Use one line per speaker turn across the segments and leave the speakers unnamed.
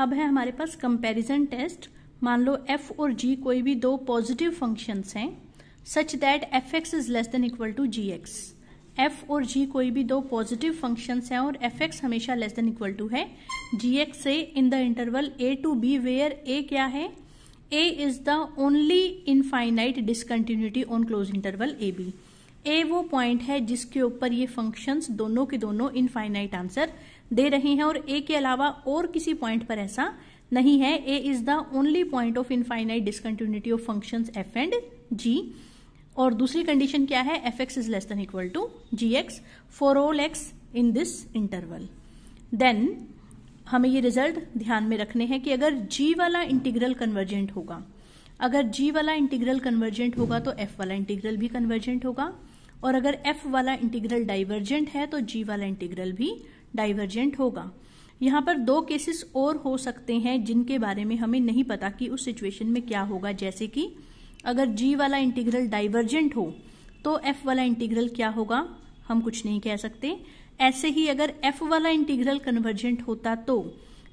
अब है हमारे पास कंपैरिजन टेस्ट मान लो एफ और जी कोई भी दो पॉजिटिव फंक्शंस हैं such that F x is less than equal to g x F और जी कोई भी दो पॉजिटिव फंक्शंस हैं और एफ एक्स हमेशा लेस देन इक्वल टू है जी एक्स से in the interval A to B where ए क्या है a is the only infinite discontinuity on close interval A B ए वो पॉइंट है जिसके ऊपर ये फंक्शंस दोनों के दोनों इनफाइनाइट आंसर दे रहे हैं और ए के अलावा और किसी पॉइंट पर ऐसा नहीं है a is the only point of infinite discontinuity of functions f and g और दूसरी कंडीशन क्या है f x is less than equal to g x for all x in this interval then हमें ये रिजल्ट ध्यान में रखने हैं कि अगर जी वाला इंटीग्रल कन्वर्जेंट होगा अगर जी वाला इंटीग्रल कन्वर्जेंट होगा तो एफ वाला इंटीग्रल भी कन्वर्जेंट होगा और अगर एफ वाला इंटीग्रल डाइवर्जेंट है तो जी वाला इंटीग्रल भी डाइवर्जेंट होगा यहाँ पर दो केसेस और हो सकते हैं जिनके बारे में हमें नहीं पता कि उस सिचुएशन में क्या होगा जैसे कि अगर जी वाला इंटीग्रल डाइवर्जेंट हो तो एफ वाला इंटीग्रल क्या होगा हम कुछ नहीं कह सकते ऐसे ही अगर एफ वाला इंटीग्रल कन्वर्जेंट होता तो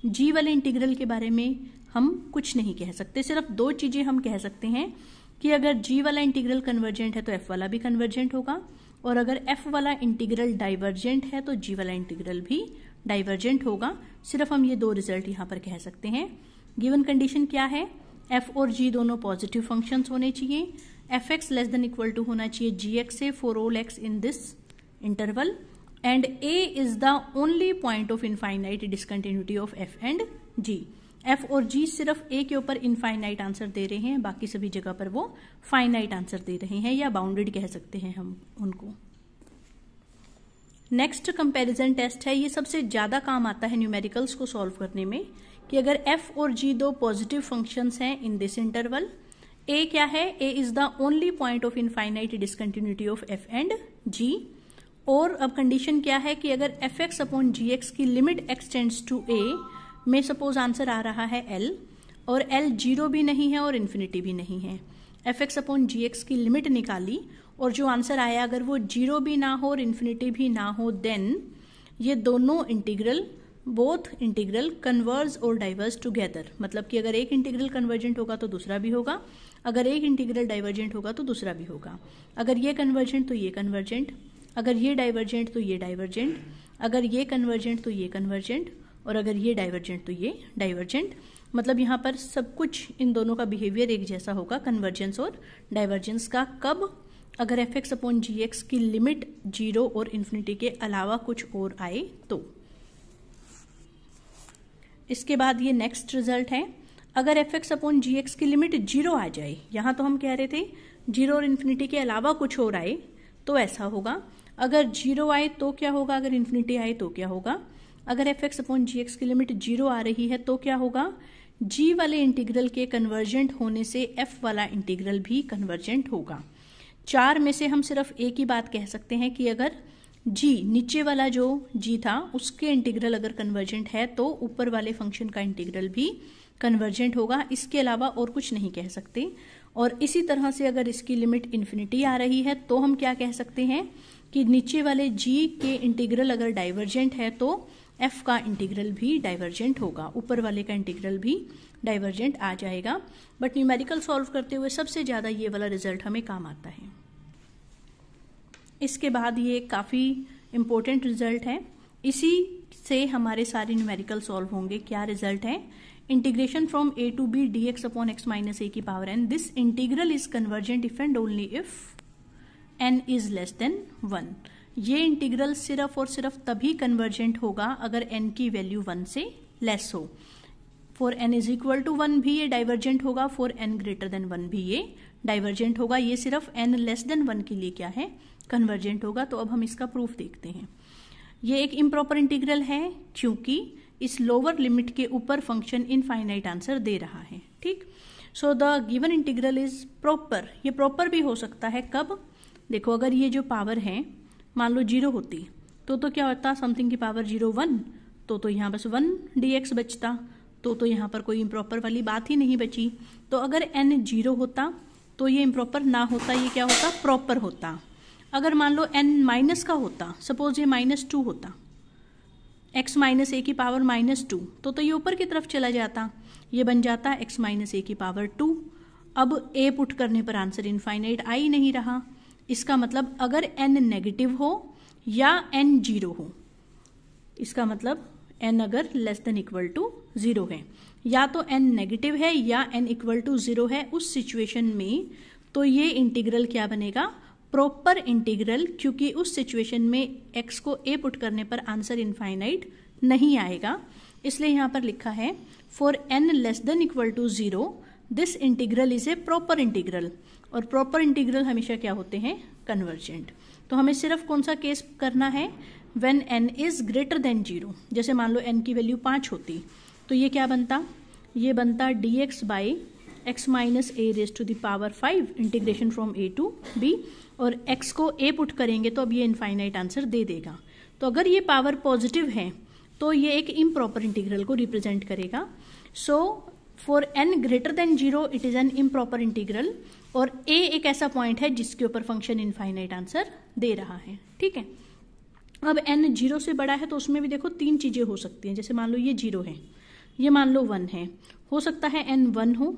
जी वाले इंटीग्रल के बारे में हम कुछ नहीं कह सकते सिर्फ दो चीजें हम कह सकते हैं कि अगर जी वाला इंटीग्रल कन्वर्जेंट है तो एफ वाला भी कन्वर्जेंट होगा और अगर f वाला इंटीग्रल डाइवर्जेंट है तो g वाला इंटीग्रल भी डाइवर्जेंट होगा सिर्फ हम ये दो रिजल्ट यहां पर कह सकते हैं गिवन कंडीशन क्या है f और g दोनों पॉजिटिव फंक्शंस होने चाहिए f x less than equal to होना चाहिए जी एक्स से for all x in this interval and a is the only point of infinite discontinuity of f and g f और g सिर्फ ए के ऊपर infinite answer दे रहे हैं बाकी सभी जगह पर वो फाइनाइट आंसर दे रहे हैं या बाउंडेड कह सकते हैं हम उनको नेक्स्ट कंपैरिजन टेस्ट है ये सबसे ज़्यादा काम आता है न्यूमेरिकल्स को सॉल्व करने में कि अगर एफ और जी दो पॉजिटिव फंक्शंस हैं इन दिस इंटरवल ए क्या है a is the only point of infinite discontinuity of f and g और अब कंडीशन क्या है कि अगर f x upon g x की लिमिट एक्सटेंड्स टू ए में सपोज आंसर आ रहा है एल और एल जीरो भी नहीं है और इन्फिनिटी भी नहीं है f x upon g x की लिमिट निकाली और जो आंसर आया अगर वो जीरो भी ना हो और इन्फिनिटी भी ना हो देन ये दोनों इंटीग्रल बोथ इंटीग्रल कन्वर्ज और डाइवर्ज टुगेदर मतलब कि अगर एक इंटीग्रल कन्वर्जेंट होगा तो दूसरा भी होगा अगर एक इंटीग्रल डाइवर्जेंट होगा तो दूसरा भी होगा अगर ये कन्वर्जेंट तो ये कन्वर्जेंट अगर ये डाइवर्जेंट तो ये डाइवर्जेंट अगर ये कन्वर्जेंट तो ये कन्वर्जेंट और अगर ये डाइवर्जेंट तो ये डाइवर्जेंट मतलब यहाँ पर सब कुछ इन दोनों का बिहेवियर एक जैसा होगा कन्वर्जेंस और डाइवर्जेंस का कब अगर f x upon g x की लिमिट जीरो और इन्फिनिटी के अलावा कुछ और आए तो इसके बाद ये नेक्स्ट रिजल्ट है अगर f x upon g x की लिमिट जीरो आ जाए यहां तो हम कह रहे थे जीरो और इन्फिनिटी के अलावा कुछ और आए तो ऐसा होगा अगर जीरो आए तो क्या होगा अगर इन्फिनिटी आए तो क्या होगा अगर f x upon g x की लिमिट जीरो आ रही है तो क्या होगा जी वाले इंटीग्रल के कन्वर्जेंट होने से एफ वाला इंटीग्रल भी कन्वर्जेंट होगा चार में से हम सिर्फ एक ही बात कह सकते हैं कि अगर जी नीचे वाला जो जी था उसके इंटीग्रल अगर कन्वर्जेंट है तो ऊपर वाले फंक्शन का इंटीग्रल भी कन्वर्जेंट होगा इसके अलावा और कुछ नहीं कह सकते और इसी तरह से अगर इसकी लिमिट इन्फिनिटी आ रही है तो हम क्या कह सकते हैं कि नीचे वाले जी के इंटीग्रल अगर डाइवर्जेंट है तो एफ का इंटीग्रल भी डाइवर्जेंट होगा ऊपर वाले का इंटीग्रल भी डाइवर्जेंट आ जाएगा बट न्यूमेरिकल सॉल्व करते हुए सबसे ज़्यादा ये वाला रिजल्ट हमें काम आता है इसके बाद ये काफ़ी इम्पोर्टेंट रिजल्ट है इसी से हमारे सारे न्यूमेरिकल सॉल्व होंगे क्या रिजल्ट है integration from a to b d x upon x minus a की power n this integral is convergent if and only if n is less than one ये इंटीग्रल सिर्फ और सिर्फ तभी कन्वर्जेंट होगा अगर एन की वैल्यू वन से लेस हो for n is equal to one भी ये डाइवर्जेंट होगा for n greater than one भी ये डाइवर्जेंट होगा ये सिर्फ एन लेस देन वन के लिए क्या है कन्वर्जेंट होगा तो अब हम इसका प्रूफ देखते हैं ये एक इम्प्रॉपर इंटीग्रल है क्योंकि इस लोअर लिमिट के ऊपर फंक्शन इनफाइनाइट आंसर दे रहा है ठीक so the given integral is proper ये प्रॉपर भी हो सकता है कब देखो अगर ये जो पावर है मान लो जीरो होती तो तो क्या होता समथिंग की पावर जीरो वन तो तो यहाँ बस वन डी एक्स बचता तो तो यहाँ पर कोई इम्प्रॉपर वाली बात ही नहीं बची तो अगर एन जीरो होता तो ये इम्प्रॉपर ना होता ये क्या होता प्रॉपर होता अगर मान लो एन माइनस का होता सपोज ये माइनस टू होता एक्स माइनस ए की पावर माइनस टू तो तो ये ऊपर की तरफ चला जाता ये बन जाता एक्स माइनस ए की पावर टू अब ए पुट करने पर आंसर इनफाइनाइट आ ही नहीं रहा इसका मतलब अगर एन नेगेटिव हो या एन जीरो हो इसका मतलब एन अगर less than equal to zero है या तो एन नेगेटिव है या एन इक्वल टू जीरो है उस सिचुएशन में तो ये इंटीग्रल क्या बनेगा प्रॉपर इंटीग्रल क्योंकि उस सिचुएशन में एक्स को ए पुट करने पर आंसर इनफाइनाइट नहीं आएगा इसलिए यहां पर लिखा है for n less than equal to zero this integral is a proper integral और प्रॉपर इंटीग्रल हमेशा क्या होते हैं कन्वर्जेंट तो हमें सिर्फ कौन सा केस करना है when n is greater than zero जैसे मान लो एन की वैल्यू पाँच होती तो ये क्या बनता ये बनता d x by x minus a raise to the power five integration from a to b और एक्स को ए पुट करेंगे तो अब ये इनफाइनाइट आंसर दे देगा तो अगर ये पावर पॉजिटिव है तो ये एक इम्प्रॉपर इंटीग्रल को रिप्रेजेंट करेगा so for n greater than zero it is an improper integral और ए एक ऐसा पॉइंट है जिसके ऊपर फंक्शन इनफाइनाइट आंसर दे रहा है ठीक है अब एन जीरो से बड़ा है तो उसमें भी देखो तीन चीज़ें हो सकती हैं जैसे मान लो ये जीरो है ये मान लो वन है हो सकता है एन वन हो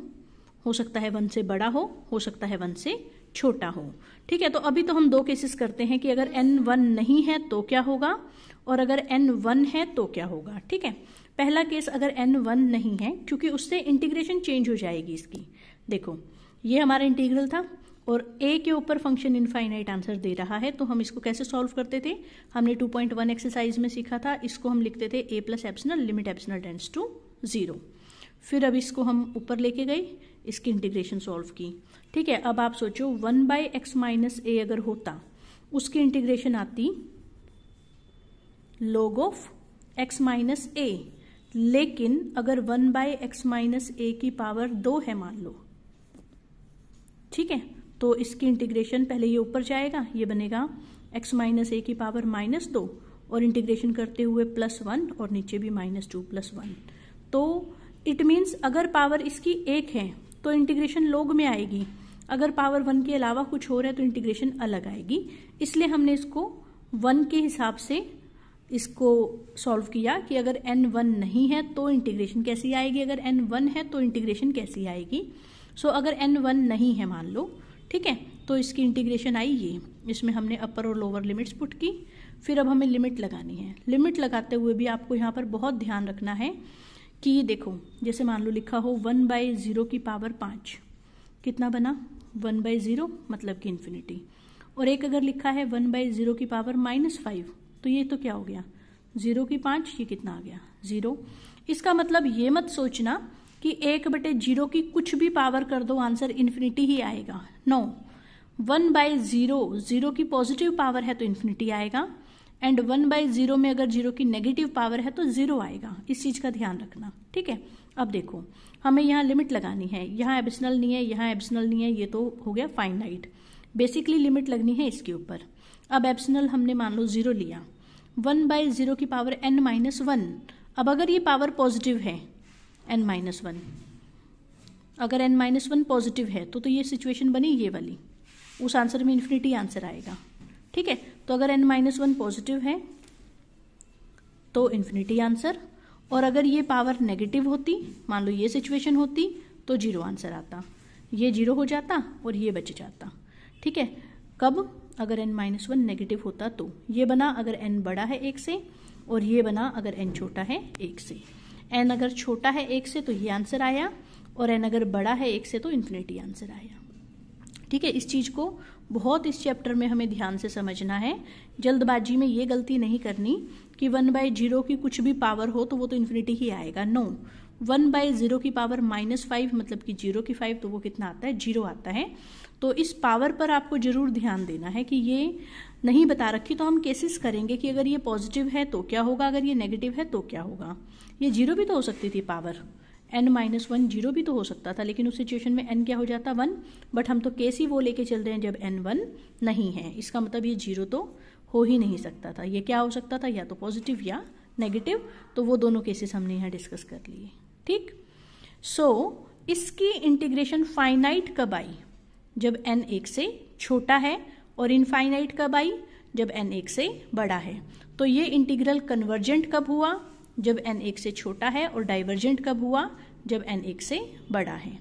हो सकता है वन से बड़ा हो हो सकता है वन से छोटा हो ठीक है तो अभी तो हम दो केसेस करते हैं कि अगर एन वन नहीं है तो क्या होगा और अगर एन वन है तो क्या होगा ठीक है पहला केस अगर एन वन नहीं है क्योंकि उससे इंटीग्रेशन चेंज हो जाएगी इसकी देखो ये हमारा इंटीग्रल था और ए के ऊपर फंक्शन इनफाइनाइट आंसर दे रहा है तो हम इसको कैसे सॉल्व करते थे हमने 2.1 एक्सरसाइज में सीखा था इसको हम लिखते थे a plus epsilon limit epsilon tends to zero फिर अब इसको हम ऊपर लेके गए इसकी इंटीग्रेशन सॉल्व की ठीक है अब आप सोचो one by x minus a अगर होता उसकी इंटीग्रेशन आती लोग ऑफ एक्स माइनस ए लेकिन अगर one by x minus a की पावर दो है मान लो ठीक है तो इसकी इंटीग्रेशन पहले ये ऊपर जाएगा ये बनेगा एक्स माइनस ए की पावर माइनस दो और इंटीग्रेशन करते हुए प्लस वन और नीचे भी माइनस टू प्लस वन तो इट मीन्स अगर पावर इसकी एक है तो इंटीग्रेशन लोग में आएगी अगर पावर वन के अलावा कुछ हो रहा है तो इंटीग्रेशन अलग आएगी इसलिए हमने इसको वन के हिसाब से इसको सॉल्व किया कि अगर एन वन नहीं है तो इंटीग्रेशन कैसी आएगी अगर एन वन है तो इंटीग्रेशन कैसी आएगी सो so, अगर एन वन नहीं है मान लो ठीक है तो इसकी इंटीग्रेशन आई ये इसमें हमने अपर और लोअर लिमिट्स पुट की फिर अब हमें लिमिट लगानी है लिमिट लगाते हुए भी आपको यहाँ पर बहुत ध्यान रखना है कि देखो जैसे मान लो लिखा हो वन बाय ज़ीरो की पावर पाँच कितना बना वन बाय ज़ीरो मतलब कि इन्फिनिटी और एक अगर लिखा है वन बाय ज़ीरो की पावर माइनस फाइव तो ये तो क्या हो गया ज़ीरो की पाँच ये कितना आ गया ज़ीरो इसका मतलब ये मत सोचना कि एक बटे जीरो की कुछ भी पावर कर दो आंसर इन्फिनिटी ही आएगा no one by zero zero की पॉजिटिव पावर है तो इन्फिनिटी आएगा एंड वन बाय जीरो में अगर जीरो की नेगेटिव पावर है तो जीरो आएगा इस चीज का ध्यान रखना ठीक है अब देखो हमें यहाँ लिमिट लगानी है यहाँ एबिसनल नहीं है यहाँ एबिसनल नहीं है ये तो हो गया फाइनाइट बेसिकली लिमिट लगनी है इसके ऊपर अब एप्सनल हमने मान लो जीरो लिया वन बाय जीरो की पावर एन माइनस वन अब अगर ये पावर पॉजिटिव है एन माइनस वन अगर एन माइनस वन पॉजिटिव है तो तो ये सिचुएशन बनी ये वाली उस आंसर में इन्फिनिटी आंसर आएगा ठीक है तो अगर एन माइनस वन पॉजिटिव है तो इन्फिनिटी आंसर और अगर ये पावर नेगेटिव होती मान लो ये सिचुएशन होती तो जीरो आंसर आता ये जीरो हो जाता और ये बच जाता ठीक है कब अगर एन माइनस वन नेगेटिव होता तो ये बना अगर एन बड़ा है एक से और ये बना अगर एन छोटा है एक से एन अगर छोटा है एक से तो ये आंसर आया और एन अगर बड़ा है एक से तो इन्फिनिटी आंसर आया ठीक है इस चीज को बहुत इस चैप्टर में हमें ध्यान से समझना है जल्दबाजी में ये गलती नहीं करनी कि वन बाय जीरो की कुछ भी पावर हो तो वो तो इन्फिनिटी ही आएगा no no. One by zero की पावर माइनस फाइव मतलब कि जीरो की फाइव तो वो कितना आता है जीरो आता है तो इस पावर पर आपको जरूर ध्यान देना है कि ये नहीं बता रखी तो हम केसेस करेंगे कि अगर ये पॉजिटिव है तो क्या होगा अगर ये नेगेटिव है तो क्या होगा ये जीरो भी तो हो सकती थी power n minus one zero भी तो हो सकता था लेकिन उस सिचुएशन में एन क्या हो जाता वन बट हम तो केस ही वो लेके चल रहे हैं जब एन वन नहीं है इसका मतलब ये जीरो तो हो ही नहीं सकता था ये क्या हो सकता था या तो पॉजिटिव या नेगेटिव तो वो दोनों केसेस हमने यहाँ डिस्कस कर लिए ठीक सो so, इसकी इंटीग्रेशन फाइनाइट कब आई जब एन एक से छोटा है और इनफाइनाइट कब आई जब एन एक से बड़ा है तो ये इंटीग्रल कन्वर्जेंट कब हुआ जब एन एक से छोटा है और डाइवर्जेंट कब हुआ जब एन एक से बड़ा है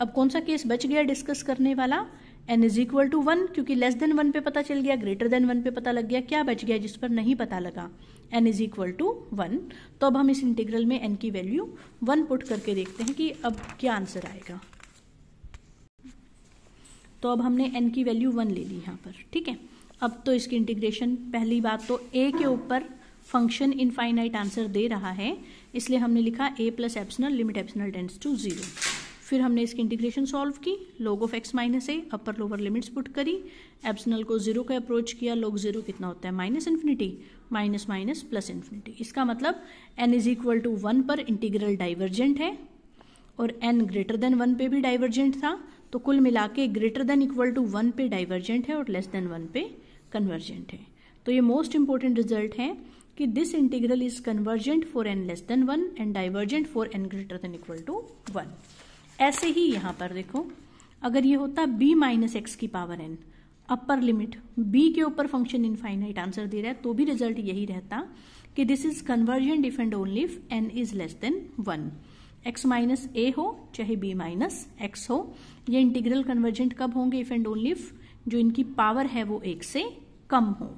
अब कौन सा केस बच गया डिस्कस करने वाला n is equal to one क्योंकि लेस देन वन पे पता चल गया ग्रेटर देन वन पे पता लग गया क्या बच गया जिस पर नहीं पता लगा n is equal to one तो अब हम इस इंटीग्रल में एन की वैल्यू वन पुट करके देखते हैं कि अब क्या आंसर आएगा तो अब हमने एन की वैल्यू वन ले ली यहाँ पर ठीक है अब तो इसकी इंटीग्रेशन पहली बात तो ए के ऊपर फंक्शन इनफाइनाइट आंसर दे रहा है इसलिए हमने लिखा a plus epsilon limit epsilon tends to zero फिर हमने इसकी इंटीग्रेशन सॉल्व की log of x minus a upper lower limits put करी एप्सनल को जीरो का अप्रोच किया लॉग जीरो कितना होता है minus infinity minus minus plus infinity इसका मतलब n is equal to one पर इंटीग्रल डाइवर्जेंट है और एन ग्रेटर देन वन पे भी डाइवर्जेंट था तो कुल मिला के greater than equal to one पे डाइवर्जेंट है और लेस देन वन पे कन्वर्जेंट है तो ये मोस्ट इंपॉर्टेंट रिजल्ट है कि this integral is convergent for n less than one and divergent for n greater than equal to one ऐसे ही यहां पर देखो अगर ये होता b माइनस एक्स की power n upper limit b के ऊपर फंक्शन इनफाइनाइट आंसर दे रहा है तो भी रिजल्ट यही रहता कि this is conversion defend only if n is less than one x minus a हो चाहे b माइनस एक्स हो ये इंटीग्रल कन्वर्जेंट कब होंगे इफ एंड ओनली इफ जो इनकी पावर है वो एक से कम हो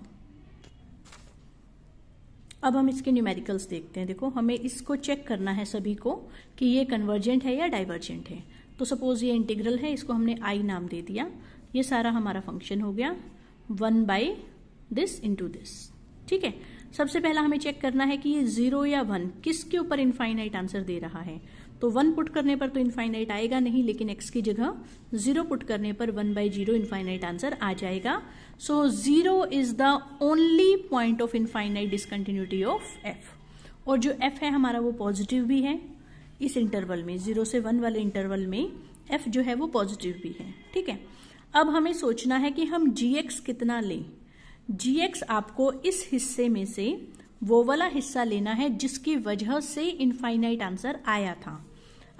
अब हम इसके न्यूमेरिकल्स देखते हैं देखो हमें इसको चेक करना है सभी को कि ये कन्वर्जेंट है या डाइवर्जेंट है तो सपोज ये इंटीग्रल है इसको हमने आई नाम दे दिया ये सारा हमारा फंक्शन हो गया one by this into this ठीक है सबसे पहला हमें चेक करना है कि ये जीरो या वन किसके ऊपर इनफाइनाइट आंसर दे रहा है तो वन पुट करने पर तो इनफाइनाइट आएगा नहीं लेकिन एक्स की जगह जीरो पुट करने पर one by zero infinite answer आ जाएगा so zero is the only point of infinite discontinuity of f और जो एफ है हमारा वो पॉजिटिव भी है इस इंटरवल में जीरो से वन वाले इंटरवल में एफ जो है वो पॉजिटिव भी है ठीक है अब हमें सोचना है कि हम जी कितना लें जी आपको इस हिस्से में से वो वाला हिस्सा लेना है जिसकी वजह से इनफाइनाइट आंसर आया था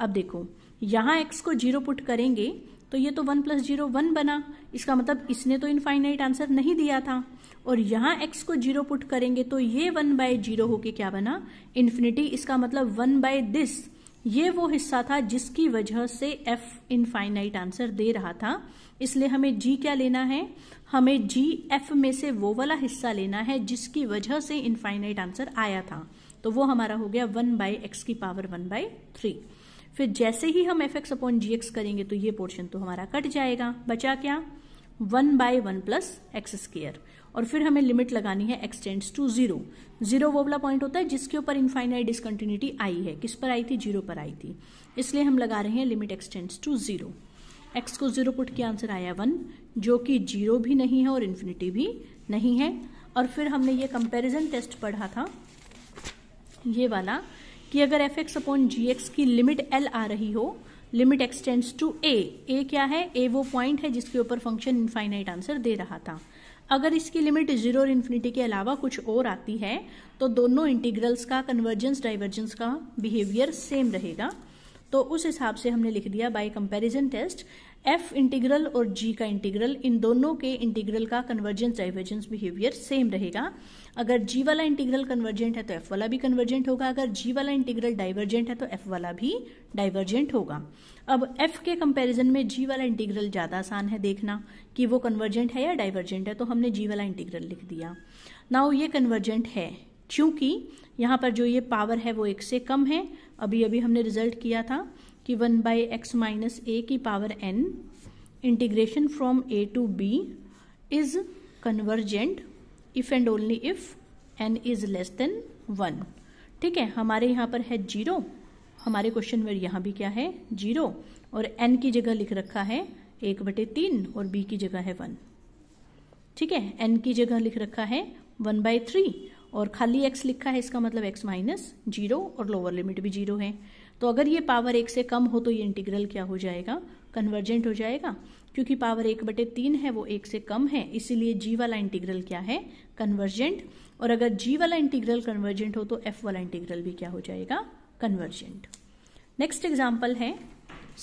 अब देखो यहाँ एक्स को जीरो पुट करेंगे तो ये तो वन प्लस जीरो वन बना इसका मतलब इसने तो इनफाइनाइट आंसर नहीं दिया था और यहाँ एक्स को जीरो पुट करेंगे तो ये वन बाय जीरो होके क्या बना इन्फिनिटी इसका मतलब वन बाय दिस ये वो हिस्सा था जिसकी वजह से एफ इनफाइनाइट आंसर दे रहा था इसलिए हमें जी क्या लेना है हमें जी एफ में से वो वाला हिस्सा लेना है जिसकी वजह से इनफाइनाइट आंसर आया था तो वो हमारा हो गया वन बाई एक्स की पावर वन बाई थ्री फिर जैसे ही हम f x upon g x करेंगे तो ये पोर्शन तो हमारा कट जाएगा बचा क्या one by one plus x square और फिर हमें लिमिट लगानी है एक्सटेंड्स टू जीरो जीरो वो वाला पॉइंट होता है जिसके ऊपर इनफाइनाइट डिसकंटिन्यूटी आई है किस पर आई थी जीरो पर आई थी इसलिए हम लगा रहे हैं limit extends to zero x को जीरो पुट किया आंसर आया वन जो कि जीरो भी नहीं है और इन्फिनिटी भी नहीं है और फिर हमने ये कंपेरिजन टेस्ट पढ़ा था ये वाला कि अगर f x upon g x की लिमिट एल आ रही हो limit extends to a a क्या है ए वो पॉइंट है जिसके ऊपर फंक्शन इनफाइनाइट आंसर दे रहा था अगर इसकी लिमिट जीरो और इन्फिनिटी के अलावा कुछ और आती है तो दोनों इंटीग्रल्स का कन्वर्जेंस डाइवर्जेंस का बिहेवियर सेम रहेगा तो उस हिसाब से हमने लिख दिया bye comparison test F integral और जी का इंटीग्रल इन दोनों के इंटीग्रल का कन्वर्जेंस डाइवर्जेंस बिहेवियर सेम रहेगा अगर जी वाला इंटीग्रल कन्वर्जेंट है तो एफ वाला भी कन्वर्जेंट होगा अगर जी वाला इंटीग्रल डाइवर्जेंट है तो एफ वाला भी डाइवर्जेंट होगा अब एफ के कंपेरिजन में जी वाला इंटीग्रल ज़्यादा आसान है देखना कि वो कन्वर्जेंट है या डाइवर्जेंट है तो हमने जी वाला इंटीग्रल लिख दिया नाउ ये कन्वर्जेंट है क्योंकि यहां पर जो ये पावर है वो एक से कम है अभी अभी हमने रिजल्ट किया था कि one by x minus a की power n integration from a to b is convergent if and only if n is less than one ठीक है हमारे यहाँ पर है जीरो हमारे क्वेश्चन में यहाँ भी क्या है जीरो और एन की जगह लिख रखा है एक बटे तीन और बी की जगह है वन ठीक है एन की जगह लिख रखा है वन बाई थ्री और खाली एक्स लिखा है इसका मतलब एक्स माइनस जीरो और लोअर लिमिट भी जीरो है तो अगर ये पावर एक से कम हो तो ये इंटीग्रल क्या हो जाएगा कन्वर्जेंट हो जाएगा क्योंकि पावर एक बटे तीन है वो एक से कम है इसीलिए जी वाला इंटीग्रल क्या है कन्वर्जेंट और अगर जी वाला इंटीग्रल कन्वर्जेंट हो तो एफ वाला इंटीग्रल भी क्या हो जाएगा कन्वर्जेंट नेक्स्ट एग्जाम्पल है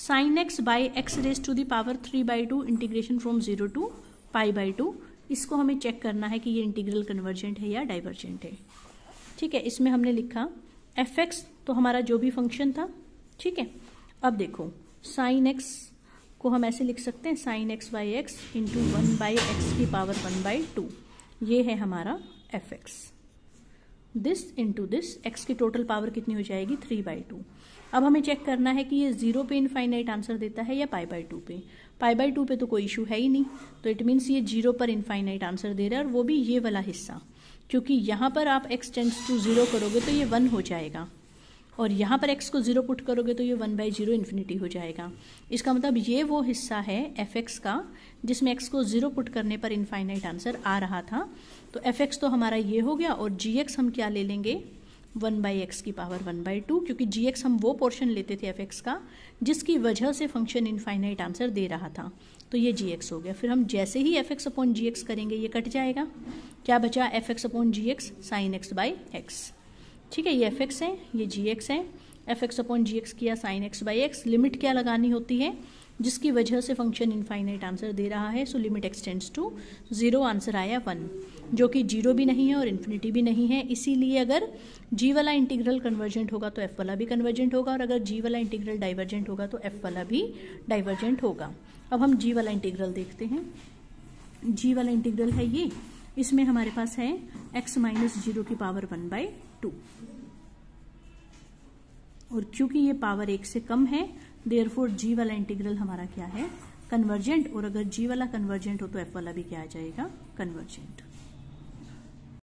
sine x by x raise to the power three by two integration from zero to pi by two इसको हमें चेक करना है कि ये इंटीग्रल कन्वर्जेंट है या डाइवर्जेंट है ठीक है इसमें हमने लिखा एफ एक्स तो हमारा जो भी फंक्शन था ठीक है अब देखो साइन एक्स को हम ऐसे लिख सकते हैं sine x by x into one by x की पावर वन बाई टू ये है हमारा f x this into this x की टोटल पावर कितनी हो जाएगी थ्री बाई टू अब हमें चेक करना है कि ये जीरो पे इनफाइनाइट आंसर देता है या पाई बाई टू पे पाई बाई टू पे तो कोई इशू है ही नहीं तो इट मीन्स ये जीरो पर इनफाइनाइट आंसर दे रहा है और वो भी ये वाला हिस्सा क्योंकि यहाँ पर आप एक्स टेंस टू जीरो करोगे तो ये वन हो जाएगा और यहाँ पर एक्स को जीरो पुट करोगे तो ये वन बाई जीरो इन्फिनिटी हो जाएगा इसका मतलब ये वो हिस्सा है एफ एक्स का जिसमें एक्स को जीरो पुट करने पर इनफाइनाइट आंसर आ रहा था तो एफ एक्स तो हमारा ये हो गया और जी एक्स हम क्या ले लेंगे वन बाई एक्स की पावर वन बाई टू क्योंकि जी एक्स हम वो पोर्शन लेते थे एफ एक्स का जिसकी वजह से फंक्शन इनफाइनाइट आंसर दे रहा था तो ये जी एक्स हो गया फिर हम जैसे ही f x upon g x करेंगे ये कट जाएगा क्या बचा f x upon g x sine x by x ठीक है ये एफ एक्स है ये जी एक्स है f x upon g x किया sine x by x limit क्या लगानी होती है जिसकी वजह से फंक्शन इनफाइनाइट आंसर दे रहा है so limit extends to zero answer आया वन जो कि जीरो भी नहीं है और इन्फिनिटी भी नहीं है इसीलिए अगर जी वाला इंटीग्रल कन्वर्जेंट होगा तो एफ वाला भी कन्वर्जेंट होगा और अगर जी वाला इंटीग्रल डाइवर्जेंट होगा तो एफ वाला भी डाइवर्जेंट होगा अब हम जी वाला इंटीग्रल देखते हैं जी वाला इंटीग्रल है ये इसमें हमारे पास है एक्स माइनस जीरो की पावर वन बाई टू और क्योंकि ये पावर एक से कम है देयर फोर जी वाला इंटीग्रल हमारा क्या है कन्वर्जेंट और अगर जी वाला कन्वर्जेंट हो तो एफ वाला भी क्या आ जाएगा कन्वर्जेंट